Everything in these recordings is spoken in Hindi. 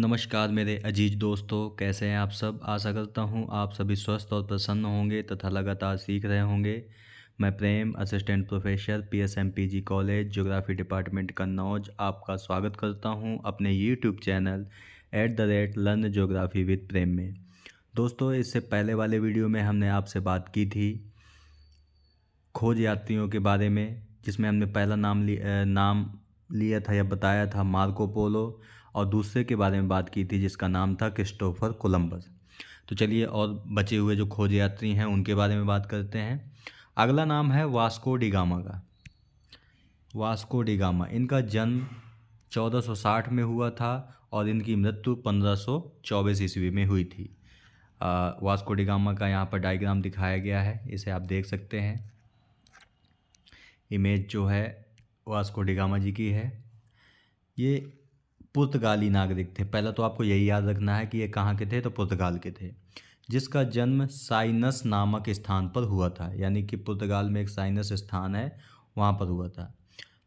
नमस्कार मेरे अजीज दोस्तों कैसे हैं आप सब आशा करता हूं आप सभी स्वस्थ और प्रसन्न होंगे तथा लगातार सीख रहे होंगे मैं Prem assistant professor P S M P G college geography department Kannauj आपका स्वागत करता हूं अपने YouTube channel at the rate learn geography with Prem में दोस्तों इससे पहले वाले वीडियो में हमने आपसे बात की थी खोज यात्रियों के बारे में जिसमें हमने पहला नाम लिया नाम लिया था या बताया था मार्को पोलो और दूसरे के बारे में बात की थी जिसका नाम था क्रिस्टोफर कोलम्बस तो चलिए और बचे हुए जो खोज यात्री हैं उनके बारे में बात करते हैं अगला नाम है वास्को डिगामा का वास्को डिगामा इनका जन्म 1460 में हुआ था और इनकी मृत्यु 1524 ईस्वी में हुई थी आ, वास्को डिगामा का यहाँ पर डायग्राम दिखाया गया है इसे आप देख सकते हैं इमेज जो है वास्को डिगामा जी की है ये पुर्तगाली नागरिक थे पहले तो आपको यही याद रखना है कि ये कहाँ के थे तो पुर्तगाल के थे जिसका जन्म साइनस नामक स्थान पर हुआ था यानी कि पुर्तगाल में एक साइनस स्थान है वहाँ पर हुआ था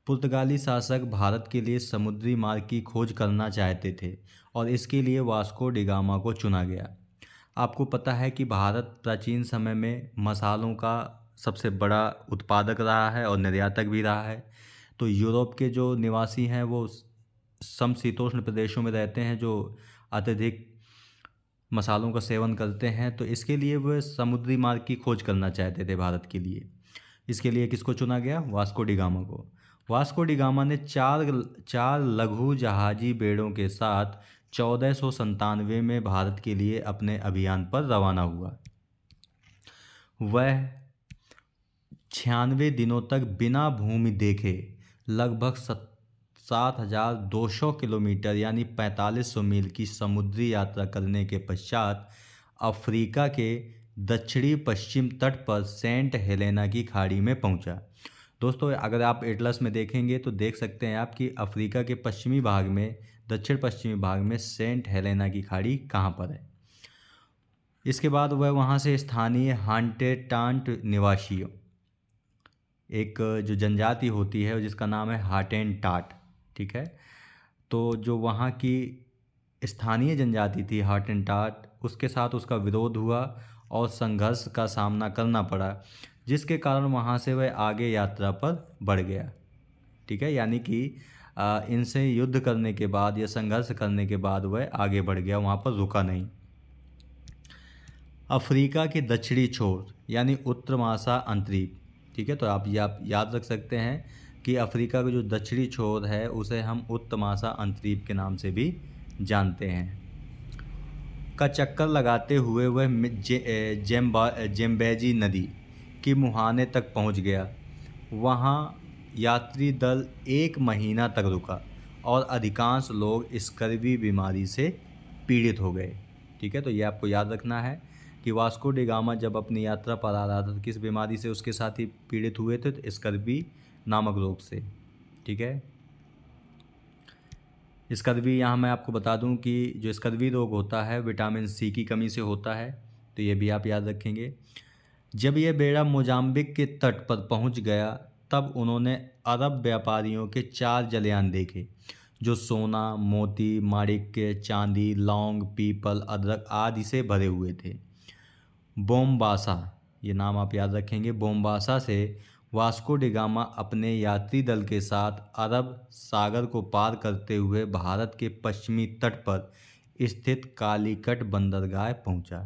पुर्तगाली शासक भारत के लिए समुद्री मार्ग की खोज करना चाहते थे और इसके लिए वास्को डिगामा को चुना गया आपको पता है कि भारत प्राचीन समय में मसालों का सबसे बड़ा उत्पादक रहा है और निर्यातक भी रहा है तो यूरोप के जो निवासी हैं वो समशीतोष्ण प्रदेशों में रहते हैं जो अत्यधिक मसालों का सेवन करते हैं तो इसके लिए वह समुद्री मार्ग की खोज करना चाहते थे भारत के लिए इसके लिए किसको चुना गया वास्को डिगामा को वास्को डिगामा ने चार चार लघु जहाजी बेड़ों के साथ चौदह सौ संतानवे में भारत के लिए अपने अभियान पर रवाना हुआ वह छियानवे दिनों तक बिना भूमि देखे लगभग सत्तर 7,200 किलोमीटर यानी 4500 मील की समुद्री यात्रा करने के पश्चात अफ्रीका के दक्षिणी पश्चिम तट पर सेंट हेलेना की खाड़ी में पहुंचा। दोस्तों अगर आप एटलस में देखेंगे तो देख सकते हैं आप कि अफ्रीका के पश्चिमी भाग में दक्षिण पश्चिमी भाग में सेंट हेलेना की खाड़ी कहाँ पर है इसके बाद वह वहाँ से स्थानीय हांटेटांट निवासियों एक जो जनजाति होती है जिसका नाम है हाटेन टाट ठीक है तो जो वहाँ की स्थानीय जनजाति थी हार्ट एंड टाट उसके साथ उसका विरोध हुआ और संघर्ष का सामना करना पड़ा जिसके कारण वहाँ से वह आगे यात्रा पर बढ़ गया ठीक है यानी कि इनसे युद्ध करने के बाद या संघर्ष करने के बाद वह आगे बढ़ गया वहाँ पर रुका नहीं अफ्रीका के दक्षिणी छोर यानी उत्तर मासा अंतरीप ठीक है तो आप ये आप याद रख सकते हैं कि अफ्रीका का जो दक्षिणी छोर है उसे हम उत्तमाशा अंतरीप के नाम से भी जानते हैं का चक्कर लगाते हुए वह जे, जेम्बा जेम्बेजी नदी की मुहाने तक पहुंच गया वहाँ यात्री दल एक महीना तक रुका और अधिकांश लोग इस बीमारी से पीड़ित हो गए ठीक है तो ये आपको याद रखना है कि वास्को डिगामा जब अपनी यात्रा पर आ रहा था तो किस बीमारी से उसके साथ ही पीड़ित हुए थे तो स्कर्वी नामक रोग से ठीक है स्कर्वी यहाँ मैं आपको बता दूँ कि जो स्कर्वी रोग होता है विटामिन सी की कमी से होता है तो ये भी आप याद रखेंगे जब यह बेड़ा मोजाम्बिक के तट पर पहुँच गया तब उन्होंने अरब व्यापारियों के चार जलयान देखे जो सोना मोती माणिक्य चांदी लौंग पीपल अदरक आदि से भरे हुए थे बोमबासा ये नाम आप याद रखेंगे बोमबासा से वास्को डिगामा अपने यात्री दल के साथ अरब सागर को पार करते हुए भारत के पश्चिमी तट पर स्थित कालीकट बंदरगाह पहुंचा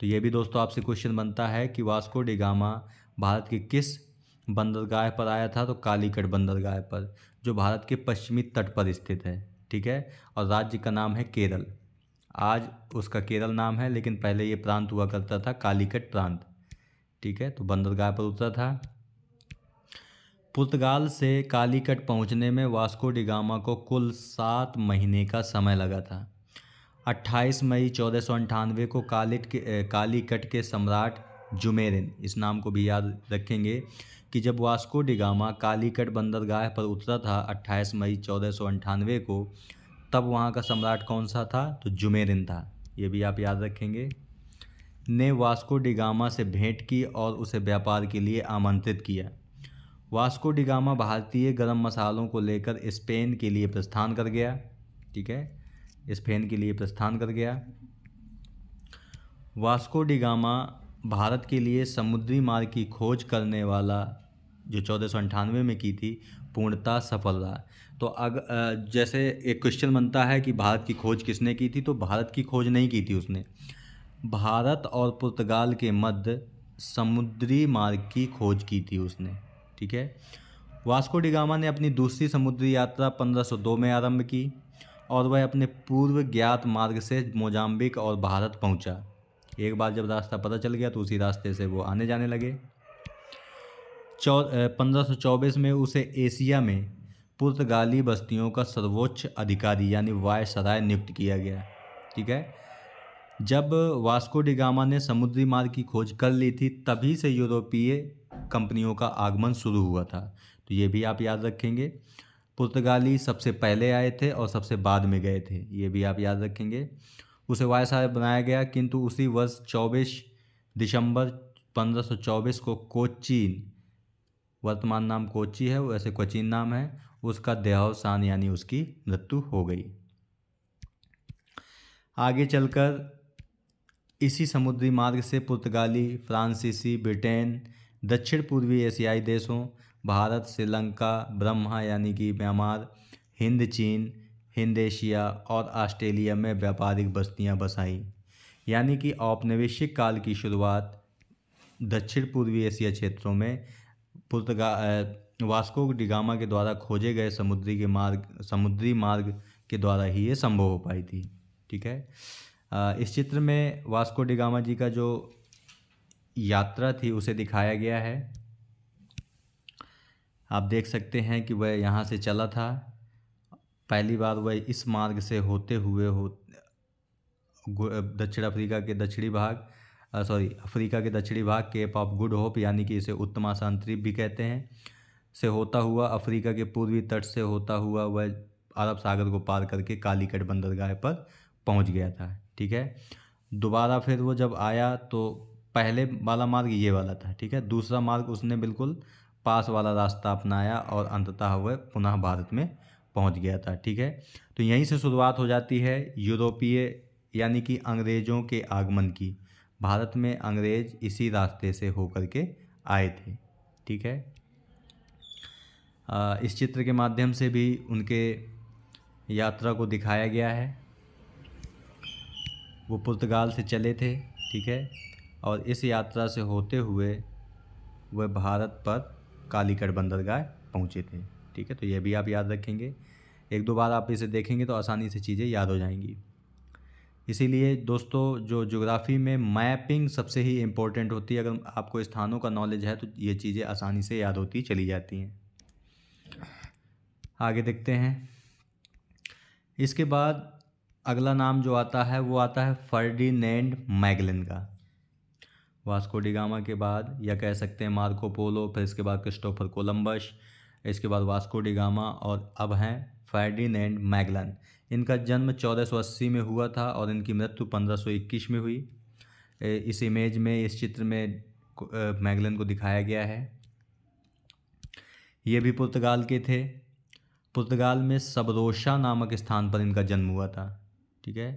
तो ये भी दोस्तों आपसे क्वेश्चन बनता है कि वास्को डिगामा भारत के किस बंदरगाह पर आया था तो कालीकट बंदरगाह पर जो भारत के पश्चिमी तट पर स्थित है ठीक है और राज्य का नाम है केरल आज उसका केरल नाम है लेकिन पहले ये प्रांत हुआ करता था कालीकट प्रांत ठीक है तो बंदरगाह पर उतरा था पुर्तगाल से कालीकट पहुंचने में वास्को डिगामा को कुल सात महीने का समय लगा था 28 मई चौदह को कालिट के कालीकट के सम्राट जुमेरिन इस नाम को भी याद रखेंगे कि जब वास्को डिगामा कालीकट बंदरगाह पर उतरा था 28 मई चौदह को तब वहाँ का सम्राट कौन सा था तो जुमेरिन था ये भी आप याद रखेंगे ने वास्को डिगामा से भेंट की और उसे व्यापार के लिए आमंत्रित किया वास्को डिगामा भारतीय गर्म मसालों को लेकर स्पेन के लिए प्रस्थान कर गया ठीक है स्पेन के लिए प्रस्थान कर गया वास्को डिगामा भारत के लिए समुद्री मार्ग की खोज करने वाला जो चौदह में की थी पूर्णता सफल रहा तो अग जैसे एक क्वेश्चन बनता है कि भारत की खोज किसने की थी तो भारत की खोज नहीं की थी उसने भारत और पुर्तगाल के मध्य समुद्री मार्ग की खोज की थी उसने ठीक है वास्को डिगामा ने अपनी दूसरी समुद्री यात्रा 1502 में आरंभ की और वह अपने पूर्व ज्ञात मार्ग से मोजाम्बिक और भारत पहुंचा। एक बार जब रास्ता पता चल गया तो उसी रास्ते से वो आने जाने लगे चौ पंद्रह में उसे एशिया में पुर्तगाली बस्तियों का सर्वोच्च अधिकारी यानी वायसराय नियुक्त किया गया ठीक है जब वास्को डिगामा ने समुद्री मार्ग की खोज कर ली थी तभी से यूरोपीय कंपनियों का आगमन शुरू हुआ था तो ये भी आप याद रखेंगे पुर्तगाली सबसे पहले आए थे और सबसे बाद में गए थे ये भी आप याद रखेंगे उसे वायसराय बनाया गया किंतु उसी वर्ष चौबीस दिसंबर 1524 को कोचीन वर्तमान नाम कोची है वैसे कोचीन नाम है उसका देहावसान यानी उसकी मृत्यु हो गई आगे चलकर इसी समुद्री मार्ग से पुर्तगाली फ्रांसीसी ब्रिटेन दक्षिण पूर्वी एशियाई देशों भारत श्रीलंका ब्रह्मा यानी कि म्यांमार हिंद चीन हिंद एशिया और ऑस्ट्रेलिया में व्यापारिक बस्तियां बसाई यानी कि औपनिवेशिक काल की शुरुआत दक्षिण पूर्वी एशिया क्षेत्रों में पुर्तगा वास्को डिगामा के द्वारा खोजे गए समुद्री के मार्ग समुद्री मार्ग के द्वारा ही ये संभव हो पाई थी ठीक है इस चित्र में वास्को डिगामा जी का जो यात्रा थी उसे दिखाया गया है आप देख सकते हैं कि वह यहाँ से चला था पहली बार वह इस मार्ग से होते हुए हो दक्षिण अफ्रीका के दक्षिणी भाग सॉरी अफ्रीका के दक्षिणी भाग केप ऑफ गुड होप यानी कि इसे उत्तमा शांतरीप भी कहते हैं से होता हुआ अफ्रीका के पूर्वी तट से होता हुआ वह अरब सागर को पार करके कालीकट बंदरगाह पर पहुंच गया था ठीक है दोबारा फिर वो जब आया तो पहले वाला मार्ग ये वाला था ठीक है दूसरा मार्ग उसने बिल्कुल पास वाला रास्ता अपनाया और अंततः वह पुनः भारत में पहुंच गया था ठीक है तो यहीं से शुरुआत हो जाती है यूरोपीय यानी कि अंग्रेज़ों के आगमन की भारत में अंग्रेज़ इसी रास्ते से होकर के आए थे ठीक है आ, इस चित्र के माध्यम से भी उनके यात्रा को दिखाया गया है वो पुर्तगाल से चले थे ठीक है और इस यात्रा से होते हुए वह भारत पर कालीकट बंदरगाह पहुँचे थे ठीक है तो यह भी आप याद रखेंगे एक दो बार आप इसे देखेंगे तो आसानी से चीज़ें याद हो जाएंगी इसीलिए दोस्तों जो जोग्राफ़ी में मैपिंग सबसे ही इम्पोर्टेंट होती है अगर आपको स्थानों का नॉलेज है तो ये चीज़ें आसानी से याद होती चली जाती हैं आगे देखते हैं इसके बाद अगला नाम जो आता है वो आता है फर्डीनेंड मैगलिन का वास्को डिगामा के बाद या कह सकते हैं मार्को पोलो फिर इसके बाद क्रिस्टोफर कोलम्बस इसके बाद वास्को डिगामा और अब हैं एंड मैगलन इनका जन्म 1480 में हुआ था और इनकी मृत्यु 1521 में हुई इस इमेज में इस चित्र में मैगलन को दिखाया गया है ये भी पुर्तगाल के थे पुर्तगाल में सबरोशा नामक स्थान पर इनका जन्म हुआ था ठीक है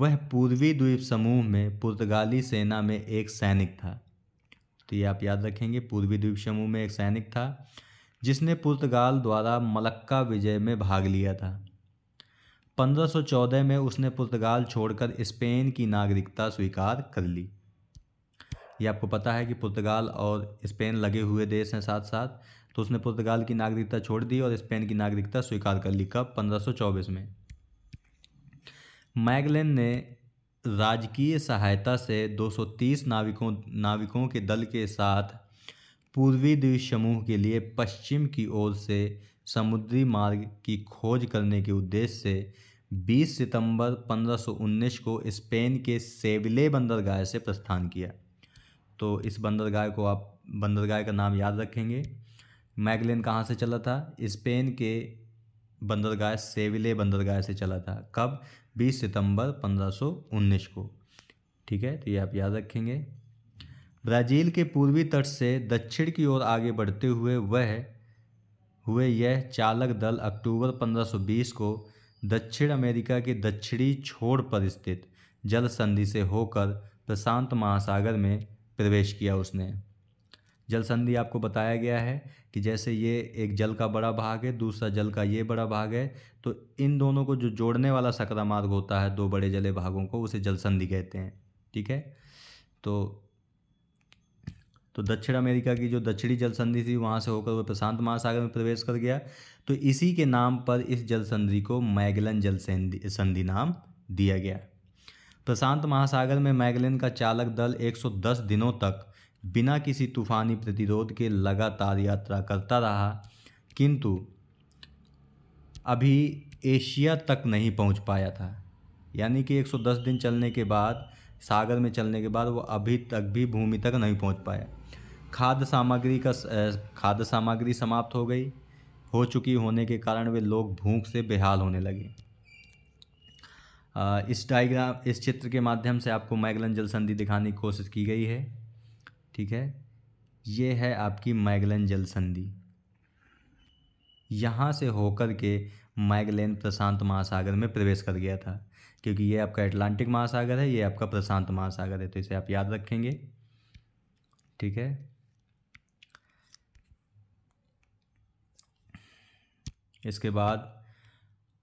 वह पूर्वी द्वीप समूह में पुर्तगाली सेना में एक सैनिक था तो ये आप याद रखेंगे पूर्वी द्वीप समूह में एक सैनिक था जिसने पुर्तगाल द्वारा मलक्का विजय में भाग लिया था 1514 में उसने पुर्तगाल छोड़कर स्पेन की नागरिकता स्वीकार कर ली ये आपको पता है कि पुर्तगाल और स्पेन लगे हुए देश हैं साथ साथ तो उसने पुर्तगाल की नागरिकता छोड़ दी और स्पेन की नागरिकता स्वीकार कर ली कब 1524 में मैगलिन ने राजकीय सहायता से 230 नाविकों नाविकों के दल के साथ पूर्वी द्वीप समूह के लिए पश्चिम की ओर से समुद्री मार्ग की खोज करने के उद्देश्य से 20 सितंबर 1519 को स्पेन के सेविले बंदरगाह से प्रस्थान किया तो इस बंदरगाह को आप बंदरगाह का नाम याद रखेंगे मैगलेन कहाँ से चला था स्पेन के बंदरगाह सेविले बंदरगाह से चला था कब 20 सितंबर 1519 को ठीक है तो ये आप याद रखेंगे ब्राज़ील के पूर्वी तट से दक्षिण की ओर आगे बढ़ते हुए वह हुए यह चालक दल अक्टूबर 1520 को दक्षिण अमेरिका के दक्षिणी छोर पर स्थित जल संधि से होकर प्रशांत महासागर में प्रवेश किया उसने जल संधि आपको बताया गया है कि जैसे ये एक जल का बड़ा भाग है दूसरा जल का ये बड़ा भाग है तो इन दोनों को जो जोड़ने वाला सकरा मार्ग होता है दो बड़े जले भागों को उसे जल संधि कहते हैं ठीक है तो तो दक्षिण अमेरिका की जो दक्षिणी जल संधि थी वहाँ से होकर वह प्रशांत महासागर में प्रवेश कर गया तो इसी के नाम पर इस जल संधि को मैगलन जल संधि नाम दिया गया प्रशांत महासागर में मैगलन का चालक दल 110 दिनों तक बिना किसी तूफानी प्रतिरोध के लगातार यात्रा करता रहा किंतु अभी एशिया तक नहीं पहुंच पाया था यानी कि 110 दिन चलने के बाद सागर में चलने के बाद वो अभी तक भी भूमि तक नहीं पहुंच पाया खाद्य सामग्री का खाद्य सामग्री समाप्त हो गई हो चुकी होने के कारण वे लोग भूख से बेहाल होने लगे इस डायग्राम इस चित्र के माध्यम से आपको मैगलन जल संधि दिखाने की कोशिश की गई है ठीक है ये है आपकी मैगलन जल संधि यहाँ से होकर के मैगलैन प्रशांत महासागर में प्रवेश कर गया था क्योंकि ये आपका अटलांटिक महासागर है ये आपका प्रशांत महासागर है तो इसे आप याद रखेंगे ठीक है इसके बाद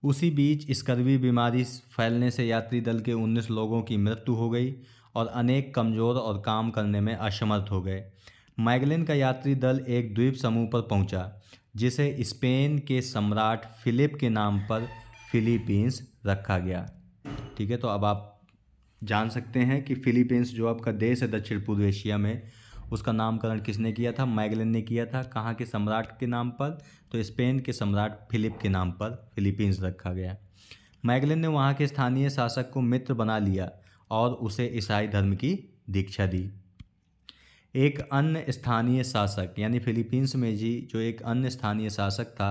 उसी बीच स्कर्वी बीमारी फैलने से यात्री दल के 19 लोगों की मृत्यु हो गई और अनेक कमज़ोर और काम करने में असमर्थ हो गए मैगलिन का यात्री दल एक द्वीप समूह पर पहुंचा, जिसे स्पेन के सम्राट फिलिप के नाम पर फिलीपींस रखा गया ठीक है तो अब आप जान सकते हैं कि फिलीपींस जो आपका देश है दक्षिण पूर्व एशिया में उसका नामकरण किसने किया था मैगलिन ने किया था कहाँ के सम्राट के नाम पर तो स्पेन के सम्राट फिलिप के नाम पर फिलीपींस रखा गया मैगलिन ने वहाँ के स्थानीय शासक को मित्र बना लिया और उसे ईसाई धर्म की दीक्षा दी एक अन्य स्थानीय शासक यानी फिलीपींस में जी जो एक अन्य स्थानीय शासक था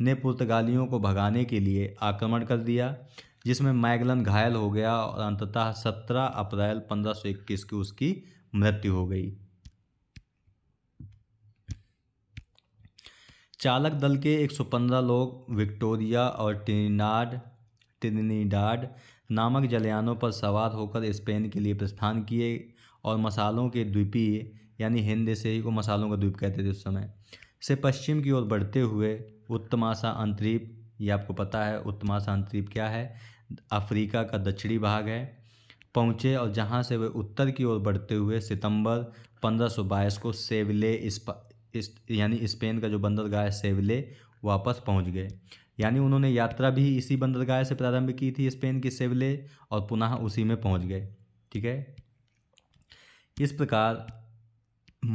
ने पुर्तगालियों को भगाने के लिए आक्रमण कर दिया जिसमें मैगलन घायल हो गया और अंततः 17 अप्रैल 1521 की उसकी मृत्यु हो गई चालक दल के 115 लोग विक्टोरिया और ट्रिनाड ट्रिनीडाड नामक जलयानों पर सवार होकर स्पेन के लिए प्रस्थान किए और मसालों के द्वीपीय यानी हिंद से ही को मसालों का द्वीप कहते थे उस समय से पश्चिम की ओर बढ़ते हुए उत्तमाशा अंतरीप ये आपको पता है उत्तमाशा अंतरीप क्या है अफ्रीका का दक्षिणी भाग है पहुँचे और जहाँ से वे उत्तर की ओर बढ़ते हुए सितंबर 1522 को सेवले इस, इस यानी स्पेन का जो बंदरगाह है सेवले वापस पहुँच गए यानी उन्होंने यात्रा भी इसी बंदरगाह से प्रारंभ की थी स्पेन की सेवले और पुनः उसी में पहुंच गए ठीक है इस प्रकार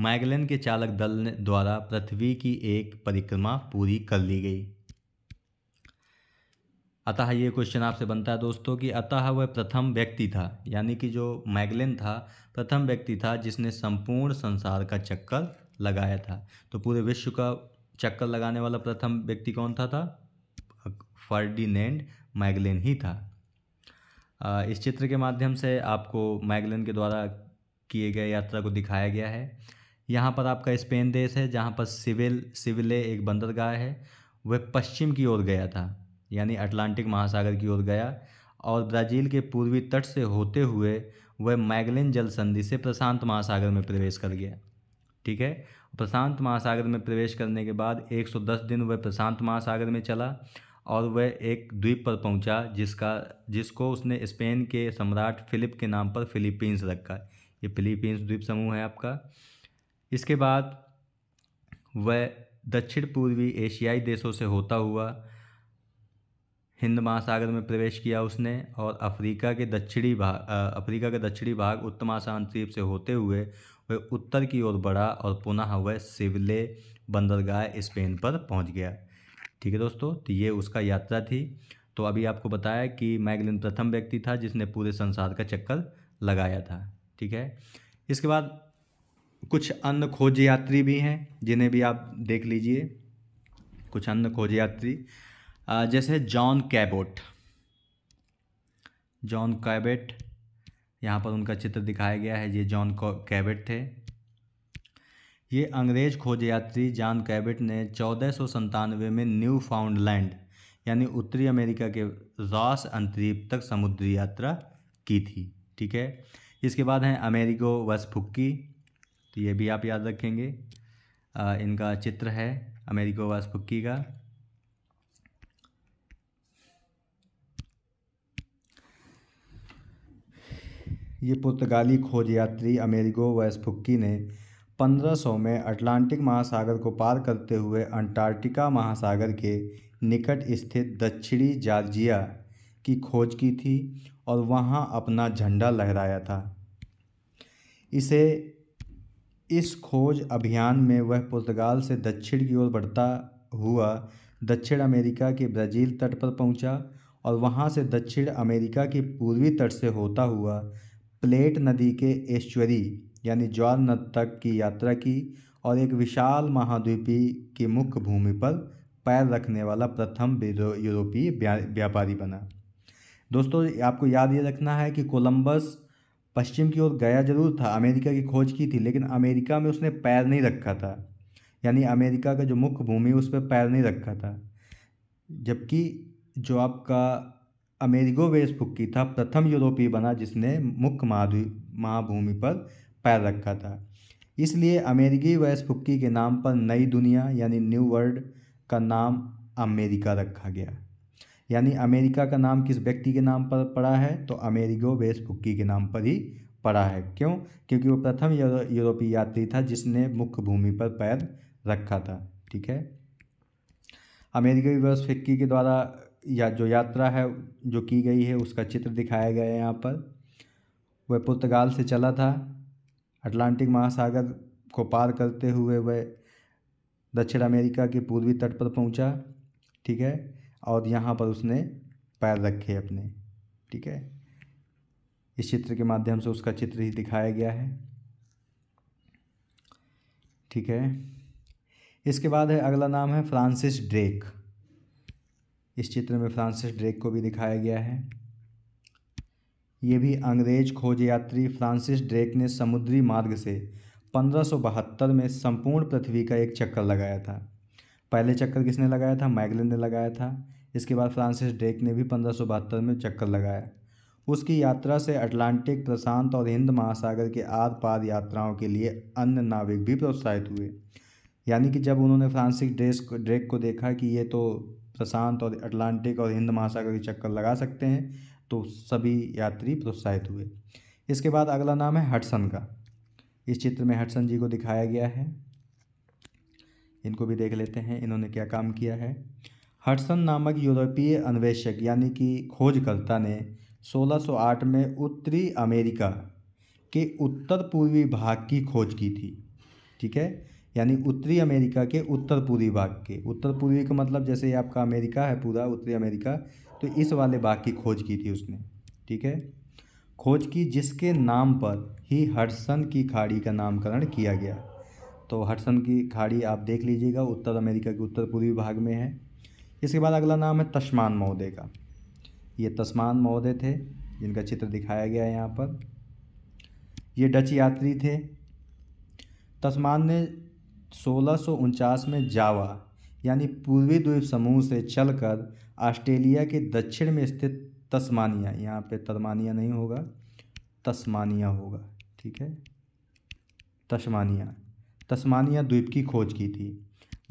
मैगलन के चालक दल ने द्वारा पृथ्वी की एक परिक्रमा पूरी कर ली गई अतः ये क्वेश्चन आपसे बनता है दोस्तों कि अतः वह प्रथम व्यक्ति था यानी कि जो मैगलिन था प्रथम व्यक्ति था जिसने संपूर्ण संसार का चक्कर लगाया था तो पूरे विश्व का चक्कर लगाने वाला प्रथम व्यक्ति कौन था था फर्डिनेंड मैगलेन ही था इस चित्र के माध्यम से आपको मैगलेन के द्वारा किए गए यात्रा को दिखाया गया है यहाँ पर आपका स्पेन देश है जहाँ पर सिविल सिविले एक बंदरगाह है वह पश्चिम की ओर गया था यानी अटलांटिक महासागर की ओर गया और ब्राज़ील के पूर्वी तट से होते हुए वह मैगलिन जल संधि से प्रशांत महासागर में प्रवेश कर गया ठीक है प्रशांत महासागर में प्रवेश करने के बाद 110 दिन वह प्रशांत महासागर में चला और वह एक द्वीप पर पहुंचा जिसका जिसको उसने स्पेन के सम्राट फ़िलिप के नाम पर फिलीपींस रखा ये फिलीपींस द्वीप समूह है आपका इसके बाद वह दक्षिण पूर्वी एशियाई देशों से होता हुआ हिंद महासागर में प्रवेश किया उसने और अफ्रीका के दक्षिणी भाग अफ्रीका के दक्षिणी भाग उत्तम आसान द्वीप से होते हुए वह उत्तर की ओर बढ़ा और पुनः वह सिवले बंदरगाह स्पेन पर पहुंच गया ठीक है दोस्तों तो ये उसका यात्रा थी तो अभी आपको बताया कि मैगलिन प्रथम व्यक्ति था जिसने पूरे संसार का चक्कर लगाया था ठीक है इसके बाद कुछ अन्य खोज यात्री भी हैं जिन्हें भी आप देख लीजिए कुछ अन्य खोज यात्री जैसे जॉन कैबोट जॉन कैबेट यहाँ पर उनका चित्र दिखाया गया है ये जॉन कैबेट थे ये अंग्रेज खोज यात्री जॉन कैबिट ने चौदह में न्यू फाउंडलैंड यानी उत्तरी अमेरिका के रॉस अंतरीप तक समुद्री यात्रा की थी ठीक है इसके बाद हैं अमेरिको वसफुक्की तो ये भी आप याद रखेंगे आ, इनका चित्र है अमेरिको वसफुक्की का ये पुर्तगाली खोज यात्री अमेरिको वसफुक्की ने 1500 में अटलांटिक महासागर को पार करते हुए अंटार्कटिका महासागर के निकट स्थित दक्षिणी जॉर्जिया की खोज की थी और वहां अपना झंडा लहराया था इसे इस खोज अभियान में वह पुर्तगाल से दक्षिण की ओर बढ़ता हुआ दक्षिण अमेरिका के ब्राज़ील तट पर पहुंचा और वहां से दक्षिण अमेरिका के पूर्वी तट से होता हुआ प्लेट नदी के एश्वरी यानी जॉन नद तक की यात्रा की और एक विशाल महाद्वीपी की मुख्य भूमि पर पैर रखने वाला प्रथम यूरोपीय व्यापारी बना दोस्तों आपको याद ये रखना है कि कोलंबस पश्चिम की ओर गया जरूर था अमेरिका की खोज की थी लेकिन अमेरिका में उसने पैर नहीं रखा था यानी अमेरिका का जो मुख्य भूमि उस पर पैर नहीं रखा था जबकि जो आपका अमेरिको वेस्ट की था प्रथम यूरोपीय बना जिसने मुख्य महाद्वीप महाभूमि पर पैर रखा था इसलिए अमेरिकी वैसफुक्की के नाम पर नई दुनिया यानी न्यू वर्ल्ड का नाम अमेरिका रखा गया यानी अमेरिका का नाम किस व्यक्ति के नाम पर पड़ा है तो अमेरिको वेस्फुक्की के नाम पर ही पड़ा है क्यों क्योंकि वो प्रथम यूरोपीय यात्री था जिसने मुख्य भूमि पर पैर रखा था ठीक है वेस वेस्फुक्की के द्वारा या जो यात्रा है जो की गई है उसका चित्र दिखाया गया है यहाँ पर वह पुर्तगाल से चला था अटलांटिक महासागर को पार करते हुए वह दक्षिण अमेरिका के पूर्वी तट पर पहुंचा ठीक है और यहाँ पर उसने पैर रखे अपने ठीक है इस चित्र के माध्यम से उसका चित्र ही दिखाया गया है ठीक है इसके बाद है अगला नाम है फ्रांसिस ड्रेक इस चित्र में फ्रांसिस ड्रेक को भी दिखाया गया है ये भी अंग्रेज खोज यात्री फ्रांसिस ड्रेक ने समुद्री मार्ग से पंद्रह में संपूर्ण पृथ्वी का एक चक्कर लगाया था पहले चक्कर किसने लगाया था मैगलिन ने लगाया था इसके बाद फ्रांसिस ड्रेक ने भी पंद्रह में चक्कर लगाया उसकी यात्रा से अटलांटिक प्रशांत और हिंद महासागर के आर पार यात्राओं के लिए अन्य नाविक भी प्रोत्साहित हुए यानी कि जब उन्होंने फ्रांसिस ड्रेस ड्रेक को देखा कि ये तो प्रशांत और अटलांटिक और हिंद महासागर के चक्कर लगा सकते हैं तो सभी यात्री प्रोत्साहित हुए इसके बाद अगला नाम है हटसन का इस चित्र में हटसन जी को दिखाया गया है इनको भी देख लेते हैं इन्होंने क्या काम किया है हटसन नामक यूरोपीय अन्वेषक यानी कि खोजकर्ता ने 1608 में उत्तरी अमेरिका के उत्तर पूर्वी भाग की खोज की थी ठीक है यानी उत्तरी अमेरिका के उत्तर पूर्वी भाग के उत्तर पूर्वी का मतलब जैसे आपका अमेरिका है पूरा उत्तरी अमेरिका तो इस वाले बाग की खोज की थी उसने ठीक है खोज की जिसके नाम पर ही हडसन की खाड़ी का नामकरण किया गया तो हडसन की खाड़ी आप देख लीजिएगा उत्तर अमेरिका के उत्तर पूर्वी भाग में है इसके बाद अगला नाम है तस्मान महोदय का ये तस्मान महोदय थे जिनका चित्र दिखाया गया है यहाँ पर ये डच यात्री थे तस्मान ने सोलह में जावा यानी पूर्वी द्वीप समूह से चलकर ऑस्ट्रेलिया के दक्षिण में स्थित तस्मानिया यहाँ पे तस्मानिया नहीं होगा तस्मानिया होगा ठीक है तस्मानिया तस्मानिया द्वीप की खोज की थी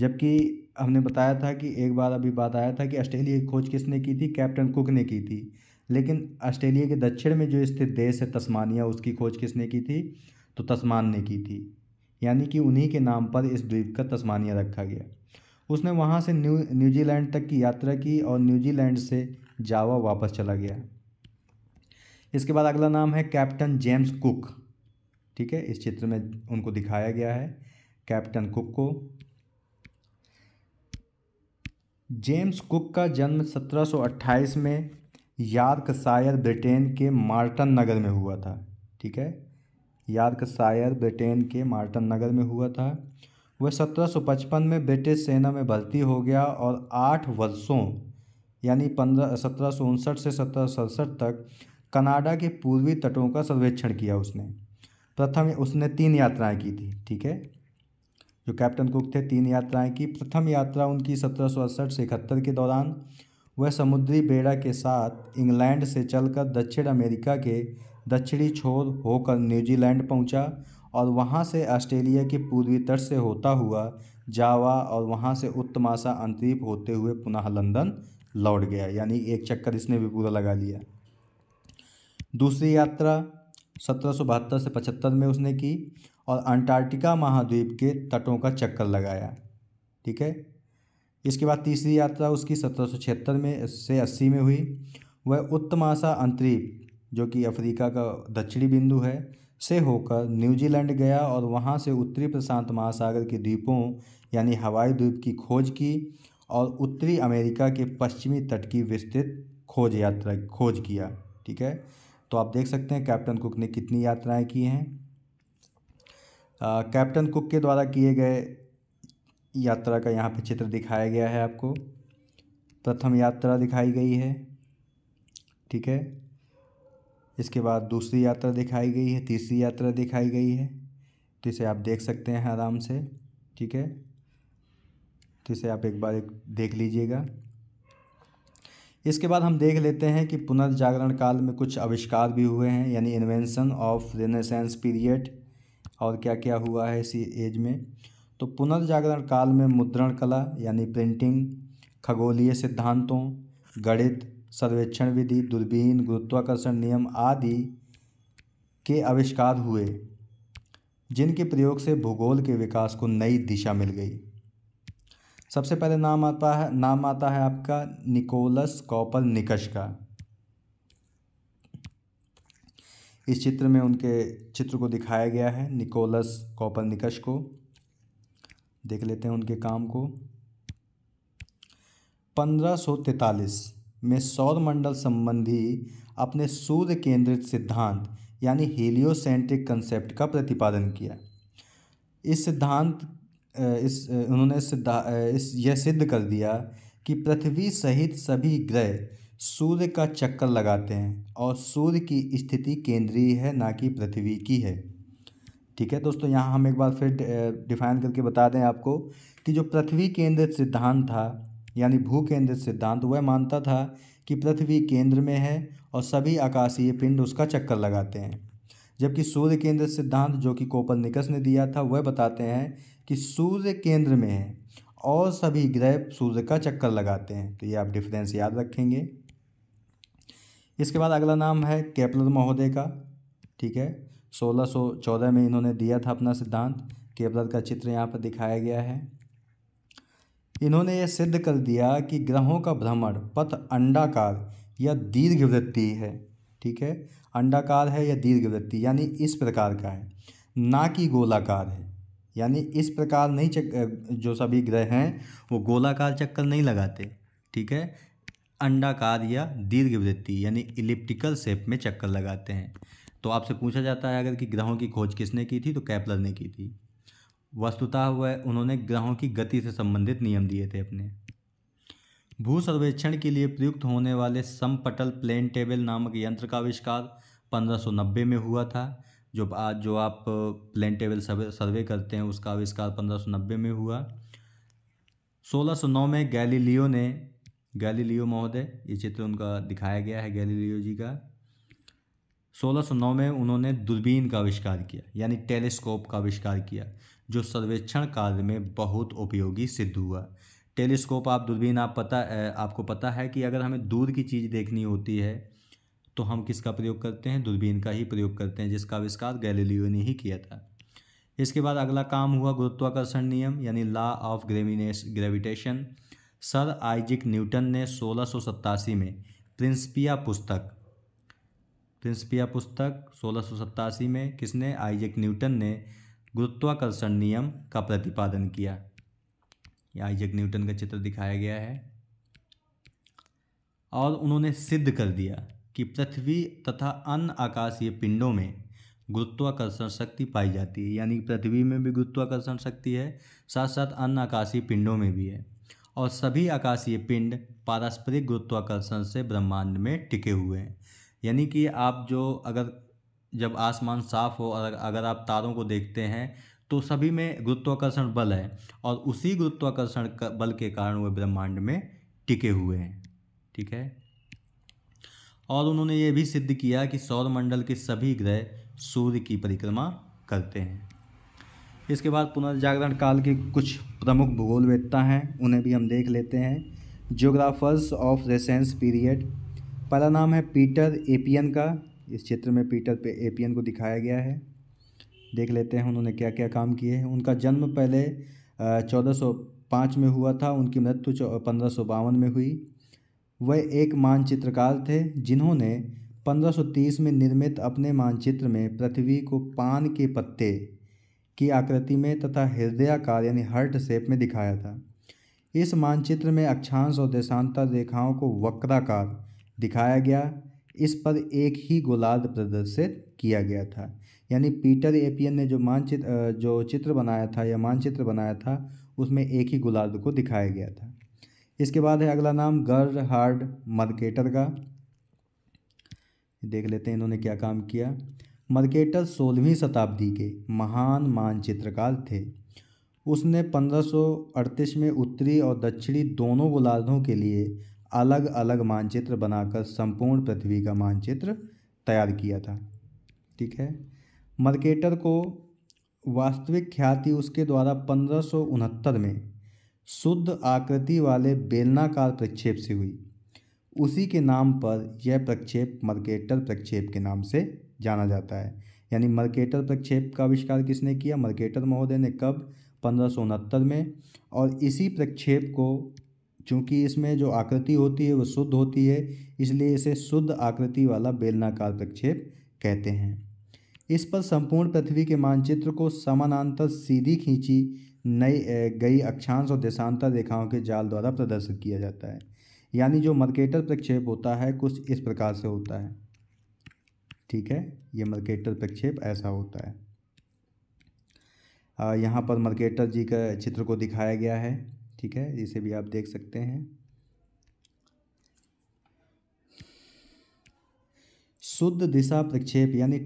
जबकि हमने बताया था कि एक बार अभी बात आया था कि ऑस्ट्रेलिया की खोज किसने की थी कैप्टन कुक ने की थी लेकिन ऑस्ट्रेलिया के दक्षिण में जो स्थित देश है तस्मानिया उसकी खोज किसने की थी तो तस्मान ने की थी यानी कि उन्हीं के नाम पर इस द्वीप का तस्मानिया रखा गया उसने वहाँ से न्यू न्यूजीलैंड तक की यात्रा की और न्यूजीलैंड से जावा वापस चला गया इसके बाद अगला नाम है कैप्टन जेम्स कुक ठीक है इस चित्र में उनको दिखाया गया है कैप्टन कुक को जेम्स कुक का जन्म 1728 में यार्कशायर ब्रिटेन के मार्टन नगर में हुआ था ठीक है यार्कशायर ब्रिटेन के मार्टन नगर में हुआ था वह 1755 में ब्रिटिश सेना में भर्ती हो गया और आठ वर्षों यानी पंद्रह सत्रह से सत्रह तक कनाडा के पूर्वी तटों का सर्वेक्षण किया उसने प्रथम उसने तीन यात्राएं की थी ठीक है जो कैप्टन कुक थे तीन यात्राएं की प्रथम यात्रा उनकी सत्रह से इकहत्तर के दौरान वह समुद्री बेड़ा के साथ इंग्लैंड से चलकर दक्षिण अमेरिका के दक्षिणी छोर होकर न्यूजीलैंड पहुंचा और वहाँ से ऑस्ट्रेलिया के पूर्वी तट से होता हुआ जावा और वहाँ से उत्तमाशा अंतरीप होते हुए पुनः लंदन लौट गया यानी एक चक्कर इसने भी पूरा लगा लिया दूसरी यात्रा सत्रह से पचहत्तर में उसने की और अंटार्कटिका महाद्वीप के तटों का चक्कर लगाया ठीक है इसके बाद तीसरी यात्रा उसकी सत्रह में से अस्सी में हुई वह उत्तमाशा अंतरीप जो कि अफ्रीका का दक्षिणी बिंदु है से होकर न्यूजीलैंड गया और वहाँ से उत्तरी प्रशांत महासागर के द्वीपों यानी हवाई द्वीप की खोज की और उत्तरी अमेरिका के पश्चिमी तट की विस्तृत खोज यात्रा खोज किया ठीक है तो आप देख सकते हैं कैप्टन कुक ने कितनी यात्राएं की हैं कैप्टन कुक के द्वारा किए गए यात्रा का यहाँ पर चित्र दिखाया गया है आपको प्रथम यात्रा दिखाई गई है ठीक है इसके बाद दूसरी यात्रा दिखाई गई है तीसरी यात्रा दिखाई गई है तो इसे आप देख सकते हैं आराम से ठीक है तो इसे आप एक बार एक देख लीजिएगा इसके बाद हम देख लेते हैं कि पुनर्जागरण काल में कुछ आविष्कार भी हुए हैं यानी इन्वेंशन ऑफ रेनेसेंस पीरियड और क्या क्या हुआ है इसी एज में तो पुनर्जागरण काल में मुद्रण कला यानी प्रिंटिंग खगोलीय सिद्धांतों गणित सर्वेक्षण विधि दूरबीन गुरुत्वाकर्षण नियम आदि के आविष्कार हुए जिनके प्रयोग से भूगोल के विकास को नई दिशा मिल गई सबसे पहले नाम आता है नाम आता है आपका निकोलस कॉपर निकश का इस चित्र में उनके चित्र को दिखाया गया है निकोलस कॉपर निकश को देख लेते हैं उनके काम को पंद्रह सौ तैतालीस में सौरमंडल संबंधी अपने सूर्य केंद्रित सिद्धांत यानी हेलियोसेंट्रिक कंसेप्ट का प्रतिपादन किया इस सिद्धांत इस उन्होंने सिद्धा इस यह सिद्ध कर दिया कि पृथ्वी सहित सभी ग्रह सूर्य का चक्कर लगाते हैं और सूर्य की स्थिति केंद्रीय है ना कि पृथ्वी की है ठीक है दोस्तों यहाँ हम एक बार फिर डिफाइन करके बता दें आपको कि जो पृथ्वी केंद्रित सिद्धांत था यानी भू केंद्रित सिद्धांत वह मानता था कि पृथ्वी केंद्र में है और सभी आकाशीय पिंड उसका चक्कर लगाते हैं जबकि सूर्य केंद्रित सिद्धांत जो कि निकस ने दिया था वह बताते हैं कि सूर्य केंद्र में है और सभी ग्रह सूर्य का चक्कर लगाते हैं तो ये आप डिफरेंस याद रखेंगे इसके बाद अगला नाम है केपलर महोदय का ठीक है 1614 में इन्होंने दिया था अपना सिद्धांत केपलर का चित्र यहाँ पर दिखाया गया है इन्होंने ये सिद्ध कर दिया कि ग्रहों का भ्रमण पथ अंडाकार या वृत्ति है ठीक है अंडाकार है या वृत्ति यानी इस प्रकार का है ना कि गोलाकार है यानी इस प्रकार नहीं चक जो सभी ग्रह हैं वो गोलाकार चक्कर नहीं लगाते ठीक है अंडाकार या वृत्ति यानी इलिप्टिकल शेप में चक्कर लगाते हैं तो आपसे पूछा जाता है अगर कि ग्रहों की खोज किसने की थी तो कैपलर ने की थी वस्तुतः वह उन्होंने ग्रहों की गति से संबंधित नियम दिए थे अपने भू सर्वेक्षण के लिए प्रयुक्त होने वाले समपटल प्लेन टेबल नामक यंत्र का आविष्कार 1590 में हुआ था जो आज जो आप प्लेन टेबल सर्वे सर्वे करते हैं उसका आविष्कार 1590 में हुआ 1609 में गैलीलियो ने गैलीलियो महोदय ये चित्र उनका दिखाया गया है गैलीलियो जी का 1609 में उन्होंने दूरबीन का आविष्कार किया यानी टेलीस्कोप का आविष्कार किया जो सर्वेक्षण कार्य में बहुत उपयोगी सिद्ध हुआ टेलीस्कोप आप दूरबीन आप पता आपको पता है कि अगर हमें दूर की चीज़ देखनी होती है तो हम किसका प्रयोग करते हैं दूरबीन का ही प्रयोग करते हैं जिसका आविष्कार गैलीलियो ने ही किया था इसके बाद अगला काम हुआ गुरुत्वाकर्षण नियम यानी लॉ ऑफ ग्रेविनेस ग्रेविटेशन सर आइजिक न्यूटन ने सोलह में प्रिंसपिया पुस्तक प्रिंसपिया पुस्तक सोलह में किसने आइजिक न्यूटन ने गुरुत्वाकर्षण नियम का प्रतिपादन किया आइजक न्यूटन का चित्र दिखाया गया है और उन्होंने सिद्ध कर दिया कि पृथ्वी तथा अन्य आकाशीय पिंडों में गुरुत्वाकर्षण शक्ति पाई जाती है यानी पृथ्वी में भी गुरुत्वाकर्षण शक्ति है साथ साथ अन्य आकाशीय पिंडों में भी है और सभी आकाशीय पिंड पारस्परिक गुरुत्वाकर्षण से ब्रह्मांड में टिके हुए हैं यानी कि आप जो अगर जब आसमान साफ हो और अगर आप तारों को देखते हैं तो सभी में गुरुत्वाकर्षण बल है और उसी गुरुत्वाकर्षण बल के कारण वे ब्रह्मांड में टिके हुए हैं ठीक है और उन्होंने ये भी सिद्ध किया कि सौरमंडल के सभी ग्रह सूर्य की परिक्रमा करते हैं इसके बाद पुनर्जागरण काल के कुछ प्रमुख भूगोलवेत्ता हैं उन्हें भी हम देख लेते हैं जोग्राफर्स ऑफ रेसेंस पीरियड पहला नाम है पीटर एपियन का इस चित्र में पीटर पे एपियन को दिखाया गया है देख लेते हैं उन्होंने क्या क्या काम किए हैं उनका जन्म पहले चौदह में हुआ था उनकी मृत्यु पंद्रह में हुई वह एक मानचित्रकार थे जिन्होंने 1530 में निर्मित अपने मानचित्र में पृथ्वी को पान के पत्ते की आकृति में तथा हृदयाकार यानी हर्ट सेप में दिखाया था इस मानचित्र में अक्षांश और देशांतर रेखाओं को वक्राकार दिखाया गया इस पर एक ही गोलार्ध प्रदर्शित किया गया था यानी पीटर एपियन ने जो मानचित्र जो चित्र बनाया था या मानचित्र बनाया था उसमें एक ही गोलार्ध को दिखाया गया था इसके बाद है अगला नाम गर्ड हार्ड मर्केटर का देख लेते हैं इन्होंने क्या काम किया मर्केटर सोलहवीं शताब्दी के महान मानचित्रकार थे उसने 1538 में उत्तरी और दक्षिणी दोनों गोलार्धों के लिए अलग अलग मानचित्र बनाकर संपूर्ण पृथ्वी का मानचित्र तैयार किया था ठीक है मर्केटर को वास्तविक ख्याति उसके द्वारा पंद्रह में शुद्ध आकृति वाले बेलनाकार प्रक्षेप से हुई उसी के नाम पर यह प्रक्षेप मर्केटर प्रक्षेप के नाम से जाना जाता है यानी मर्केटर प्रक्षेप का आविष्कार किसने किया मर्केटर महोदय ने कब पंद्रह में और इसी प्रक्षेप को चूँकि इसमें जो आकृति होती है वो शुद्ध होती है इसलिए इसे शुद्ध आकृति वाला बेलनाकार प्रक्षेप कहते हैं इस पर संपूर्ण पृथ्वी के मानचित्र को समानांतर सीधी खींची नई गई अक्षांश और देशांतर रेखाओं के जाल द्वारा प्रदर्शित किया जाता है यानी जो मर्केटर प्रक्षेप होता है कुछ इस प्रकार से होता है ठीक है ये मर्केटर प्रक्षेप ऐसा होता है यहाँ पर मर्केटर जी का चित्र को दिखाया गया है ठीक है इसे भी आप देख सकते हैं शुद्ध दिशा प्रक्षेप यानी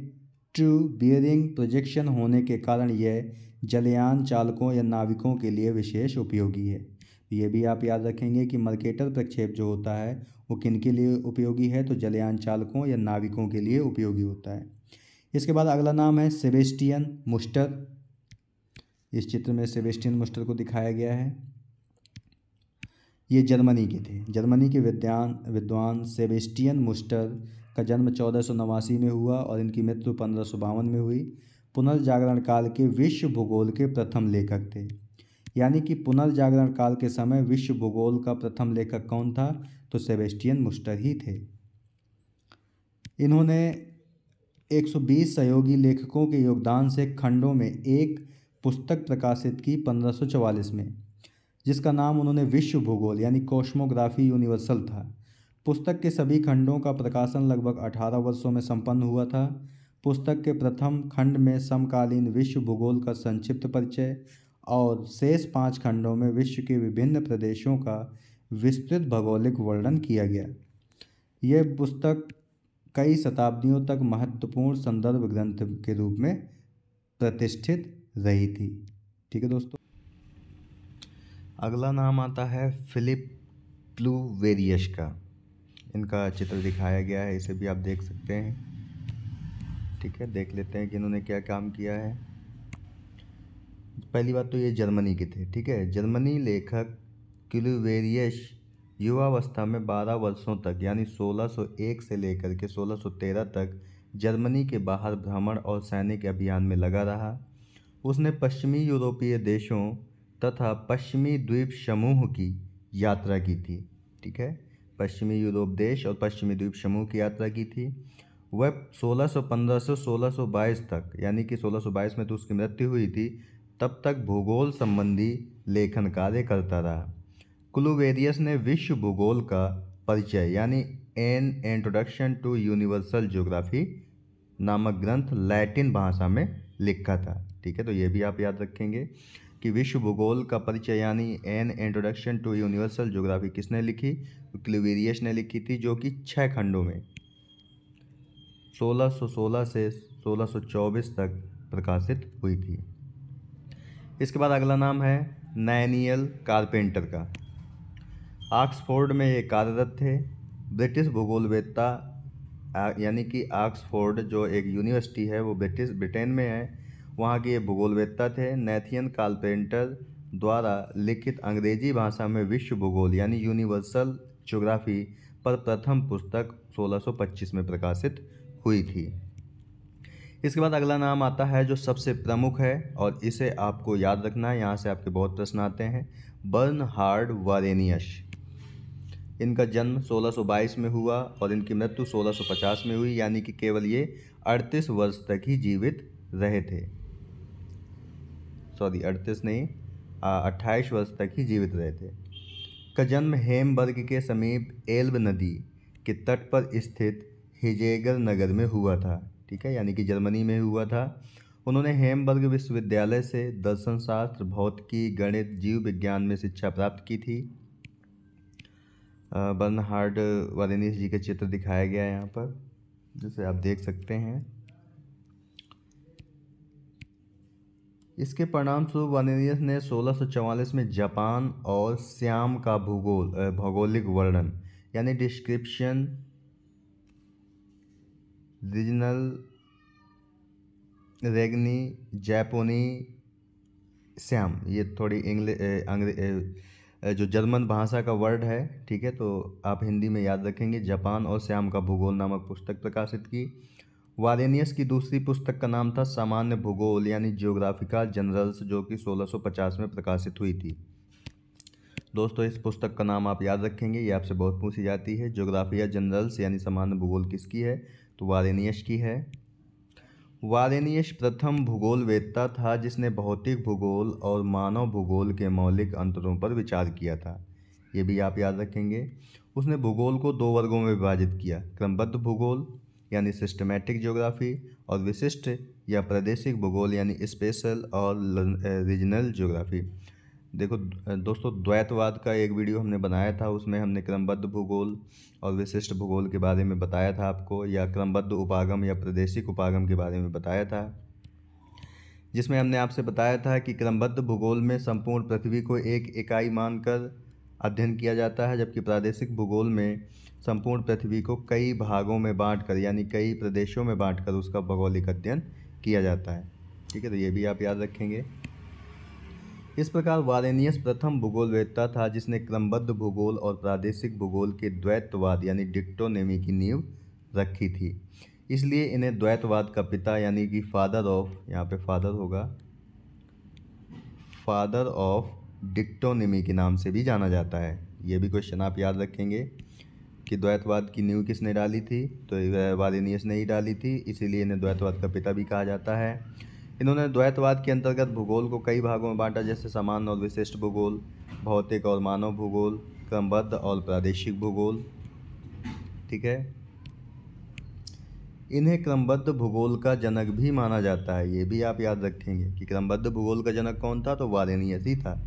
ट्रू बियरिंग प्रोजेक्शन होने के कारण यह जलयान चालकों या नाविकों के लिए विशेष उपयोगी है ये भी आप याद रखेंगे कि मर्केटर प्रक्षेप जो होता है वो किन के लिए उपयोगी है तो जलयान चालकों या नाविकों के लिए उपयोगी होता है इसके बाद अगला नाम है सेबेस्टियन मुस्टर इस चित्र में सेबेस्टियन मुस्टर को दिखाया गया है ये जर्मनी के थे जर्मनी के विद्वान विद्वान सेबेस्टियन मुस्टर का जन्म चौदह में हुआ और इनकी मृत्यु पंद्रह में हुई पुनर्जागरण काल के विश्व भूगोल के प्रथम लेखक थे यानी कि पुनर्जागरण काल के समय विश्व भूगोल का प्रथम लेखक कौन था तो सेबेस्टियन मुस्टर ही थे इन्होंने 120 सहयोगी लेखकों के योगदान से खंडों में एक पुस्तक प्रकाशित की 1544 में जिसका नाम उन्होंने विश्व भूगोल यानी कॉस्मोग्राफी यूनिवर्सल था पुस्तक के सभी खंडों का प्रकाशन लगभग 18 वर्षों में संपन्न हुआ था पुस्तक के प्रथम खंड में समकालीन विश्व भूगोल का संक्षिप्त परिचय और शेष पाँच खंडों में विश्व के विभिन्न प्रदेशों का विस्तृत भौगोलिक वर्णन किया गया यह पुस्तक कई शताब्दियों तक महत्वपूर्ण संदर्भ ग्रंथ के रूप में प्रतिष्ठित रही थी ठीक है दोस्तों अगला नाम आता है फिलिप क्लूवेरियश का इनका चित्र दिखाया गया है इसे भी आप देख सकते हैं ठीक है देख लेते हैं कि इन्होंने क्या काम किया है पहली बात तो ये जर्मनी के थे ठीक है जर्मनी लेखक क्लूवेरियश युवावस्था में 12 वर्षों तक यानी 1601 से लेकर के 1613 तक जर्मनी के बाहर भ्रमण और सैनिक अभियान में लगा रहा उसने पश्चिमी यूरोपीय देशों तथा पश्चिमी द्वीप समूह की यात्रा की थी ठीक है पश्चिमी यूरोप देश और पश्चिमी द्वीप समूह की यात्रा की थी वह 1615 से 1622 तक यानी कि 1622 में तो उसकी मृत्यु हुई थी तब तक भूगोल संबंधी लेखन कार्य करता रहा क्लूवेरियस ने विश्व भूगोल का परिचय यानी an introduction to universal geography नामक ग्रंथ लैटिन भाषा में लिखा था ठीक है तो ये भी आप याद रखेंगे कि विश्व भूगोल का परिचय यानी an introduction to universal geography किसने लिखी क्लिवेरियस ने लिखी थी जो कि छः खंडों में 1616 से 1624 तक प्रकाशित हुई थी इसके बाद अगला नाम है नैनियल कारपेंटर का ऑक्सफोर्ड में ये कार्यरत थे ब्रिटिश भूगोलवेत्ता यानी कि ऑक्सफोर्ड जो एक यूनिवर्सिटी है वो ब्रिटिश ब्रिटेन में है वहाँ के ये भूगोलवेत्ता थे नैथियन कालपेंटर द्वारा लिखित अंग्रेजी भाषा में विश्व भूगोल यानी यूनिवर्सल ज्योग्राफी पर प्रथम पुस्तक 1625 में प्रकाशित हुई थी इसके बाद अगला नाम आता है जो सबसे प्रमुख है और इसे आपको याद रखना है यहाँ से आपके बहुत प्रश्न आते हैं बर्न हार्ड वारेनियश इनका जन्म 1622 में हुआ और इनकी मृत्यु 1650 में हुई यानी कि केवल ये 38 वर्ष तक ही जीवित रहे थे सॉरी अड़तीस नहीं अट्ठाईस वर्ष तक ही जीवित रहे थे का जन्म हेमबर्ग के समीप एल्ब नदी के तट पर स्थित हिजेगर नगर में हुआ था ठीक है यानी कि जर्मनी में हुआ था उन्होंने हेमबर्ग विश्वविद्यालय से दर्शन शास्त्र भौतिकी गणित जीव विज्ञान में शिक्षा प्राप्त की थी बर्नहार्ड वारेनिस जी का चित्र दिखाया गया है यहाँ पर जिसे आप देख सकते हैं इसके परिणाम स्वरूप वालेनियस ने सोलह में जापान और श्याम का भूगोल भौगोलिक वर्णन यानी डिस्क्रिप्शन रीजनल रेगनी जैपोनी श्याम ये थोड़ी इंग्लिश जो जर्मन भाषा का वर्ड है ठीक है तो आप हिंदी में याद रखेंगे जापान और श्याम का भूगोल नामक पुस्तक प्रकाशित की वारेनियस की दूसरी पुस्तक का नाम था सामान्य भूगोल यानी जियोग्राफिका जनरल्स जो कि 1650 में प्रकाशित हुई थी दोस्तों इस पुस्तक का नाम आप याद रखेंगे ये आपसे बहुत पूछी जाती है जियोग्राफिया जनरल्स यानी सामान्य भूगोल किसकी है तो वारेनियस की है वारेनियस प्रथम भूगोल वेदता था जिसने भौतिक भूगोल और मानव भूगोल के मौलिक अंतरों पर विचार किया था ये भी आप याद रखेंगे उसने भूगोल को दो वर्गों में विभाजित किया क्रमबद्ध भूगोल यानी सिस्टमेटिक ज्योग्राफी और विशिष्ट या प्रादेशिक भूगोल यानी स्पेशल और रीजनल ज्योग्राफी देखो दोस्तों द्वैतवाद का एक वीडियो हमने बनाया था उसमें हमने क्रमबद्ध भूगोल और विशिष्ट भूगोल के बारे में बताया था आपको या क्रमबद्ध उपागम या प्रादेशिक उपागम के बारे में बताया था जिसमें हमने आपसे बताया था कि क्रमबद्ध भूगोल में संपूर्ण पृथ्वी को एक इकाई मानकर अध्ययन किया जाता है जबकि प्रादेशिक भूगोल में संपूर्ण पृथ्वी को कई भागों में बांट कर यानी कई प्रदेशों में बांट कर उसका भौगोलिक अध्ययन किया जाता है ठीक है तो ये भी आप याद रखेंगे इस प्रकार वारेनियस प्रथम भूगोलवेदता था जिसने क्रमबद्ध भूगोल और प्रादेशिक भूगोल के द्वैतवाद यानी डिक्टोनेमी की नींव रखी थी इसलिए इन्हें द्वैतवाद का पिता यानी कि फादर ऑफ यहाँ पे फादर होगा फादर ऑफ डिक्टोनिमी के नाम से भी जाना जाता है ये भी क्वेश्चन आप याद रखेंगे कि द्वैतवाद की नींव किसने डाली थी तो वालिनियस ने ही डाली थी इसीलिए इन्हें द्वैतवाद का पिता भी कहा जाता है इन्होंने द्वैतवाद के अंतर्गत भूगोल को कई भागों में बांटा जैसे सामान्य और विशिष्ट भूगोल भौतिक और मानव भूगोल क्रमबद्ध और प्रादेशिक भूगोल ठीक है इन्हें क्रमबद्ध भूगोल का जनक भी माना जाता है ये भी आप याद रखेंगे कि क्रमबद्ध भूगोल का जनक कौन था तो वालिनियस ही था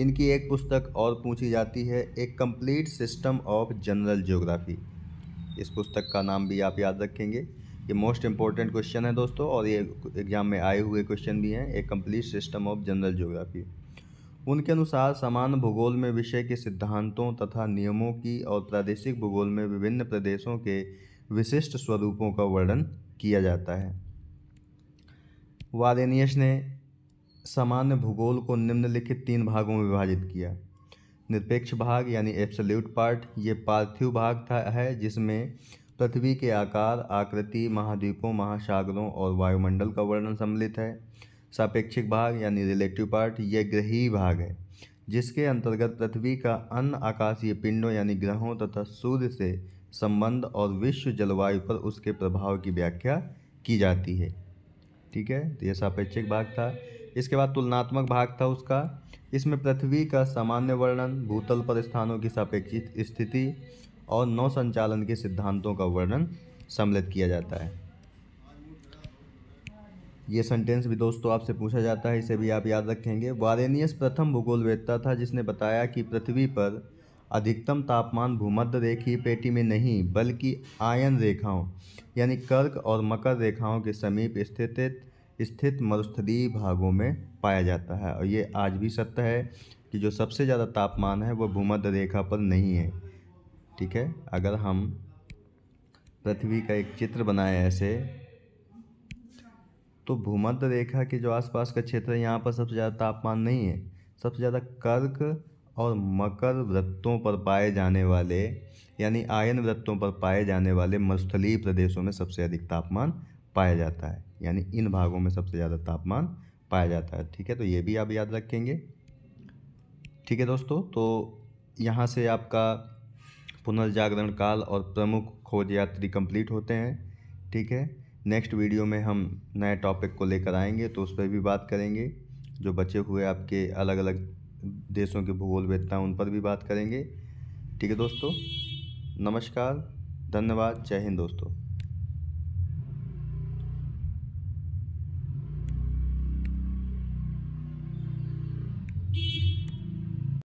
इनकी एक पुस्तक और पूछी जाती है a complete system of general geography इस पुस्तक का नाम भी आप याद रखेंगे ये मोस्ट इंपॉर्टेंट क्वेश्चन है दोस्तों और ये एग्ज़ाम में आए हुए क्वेश्चन भी हैं a complete system of general geography उनके अनुसार समान भूगोल में विषय के सिद्धांतों तथा नियमों की और प्रादेशिक भूगोल में विभिन्न प्रदेशों के विशिष्ट स्वरूपों का वर्णन किया जाता है वारेनियस ने सामान्य भूगोल को निम्नलिखित तीन भागों में विभाजित किया निरपेक्ष भाग यानी एब्सोल्यूट पार्ट ये पार्थिव भाग था है जिसमें पृथ्वी के आकार आकृति महाद्वीपों महासागरों और वायुमंडल का वर्णन सम्मिलित है सापेक्षिक भाग यानी रिलेटिव पार्ट यह ग्रही भाग है जिसके अंतर्गत पृथ्वी का अन्य आकाशीय पिंडों यानी ग्रहों तथा सूर्य से संबंध और विश्व जलवायु पर उसके प्रभाव की व्याख्या की जाती है ठीक है तो यह सापेक्षिक भाग था इसके बाद तुलनात्मक भाग था उसका इसमें पृथ्वी का सामान्य वर्णन भूतल पर स्थानों की सापेक्षित स्थिति और नौ संचालन के सिद्धांतों का वर्णन सम्मिलित किया जाता है ये सेंटेंस भी दोस्तों आपसे पूछा जाता है इसे भी आप याद रखेंगे वारेनियस प्रथम भूगोलवेदता था जिसने बताया कि पृथ्वी पर अधिकतम तापमान भूमध्य रेखीय पेटी में नहीं बल्कि आयन रेखाओं यानी कर्क और मकर रेखाओं के समीप स्थित स्थित मरुस्थली भागों में पाया जाता है और ये आज भी सत्य है कि जो सबसे ज़्यादा तापमान है वह भूमध्य रेखा पर नहीं है ठीक है अगर हम पृथ्वी का एक चित्र बनाए ऐसे तो भूमध्य रेखा के जो आसपास का क्षेत्र है यहाँ पर सबसे ज़्यादा तापमान नहीं है सबसे ज़्यादा कर्क और मकर वृत्तों पर पाए जाने वाले यानी आयन वृत्तों पर पाए जाने वाले मरुस्थलीय प्रदेशों में सबसे अधिक तापमान पाया जाता है यानी इन भागों में सबसे ज़्यादा तापमान पाया जाता है ठीक है तो ये भी आप याद रखेंगे ठीक है दोस्तों तो यहाँ से आपका पुनर्जागरण काल और प्रमुख खोज यात्री कंप्लीट होते हैं ठीक है नेक्स्ट वीडियो में हम नए टॉपिक को लेकर आएंगे तो उस पर भी बात करेंगे जो बचे हुए आपके अलग अलग देशों के भूगोल वेदता उन पर भी बात करेंगे ठीक है दोस्तों नमस्कार धन्यवाद जय हिंद दोस्तों